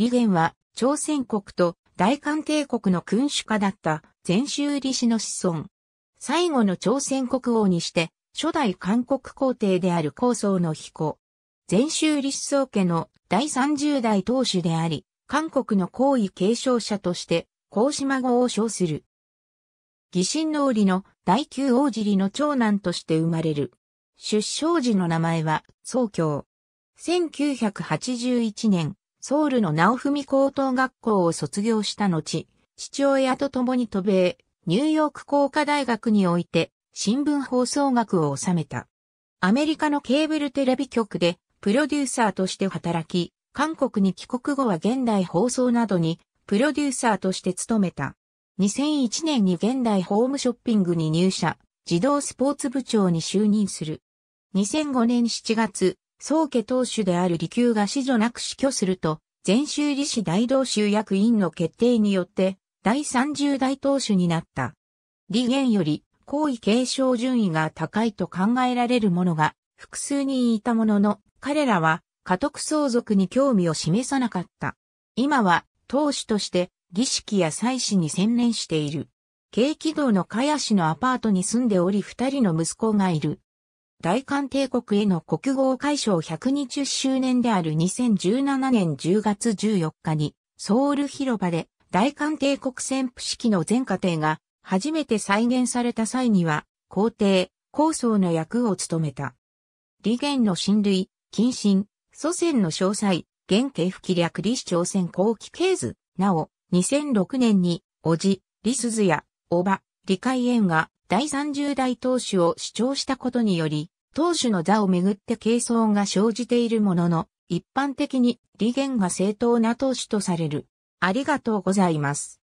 李元は、朝鮮国と大韓帝国の君主家だった禅宗李氏の子孫。最後の朝鮮国王にして、初代韓国皇帝である高僧の彦。禅宗李宗家の第30代当主であり、韓国の皇位継承者として、高島号を称する。義神の裏の第九王子里の長男として生まれる。出生時の名前は、宗教。1981年、ソウルの直文高等学校を卒業した後、父親と共に渡米、ニューヨーク工科大学において新聞放送学を収めた。アメリカのケーブルテレビ局でプロデューサーとして働き、韓国に帰国後は現代放送などにプロデューサーとして勤めた。2001年に現代ホームショッピングに入社、児童スポーツ部長に就任する。2005年7月、宗家当主である利休が子女なく死去すると、全州理士大道州役員の決定によって、第三十代当主になった。李元より、皇位継承順位が高いと考えられる者が、複数人いたものの、彼らは、家督相続に興味を示さなかった。今は、当主として、儀式や祭祀に専念している。景気道の茅氏のアパートに住んでおり二人の息子がいる。大韓帝国への国号解消120周年である2017年10月14日に、ソウル広場で大韓帝国旋布式の全過程が初めて再現された際には、皇帝、皇僧の役を務めた。李元の親類、近親、祖先の詳細、原慶不起略李氏朝鮮後期系図、なお、2006年に、おじ、李鈴や、おば、李海燕が、第30代党首を主張したことにより、党首の座をめぐって軽争が生じているものの、一般的に利権が正当な党首とされる。ありがとうございます。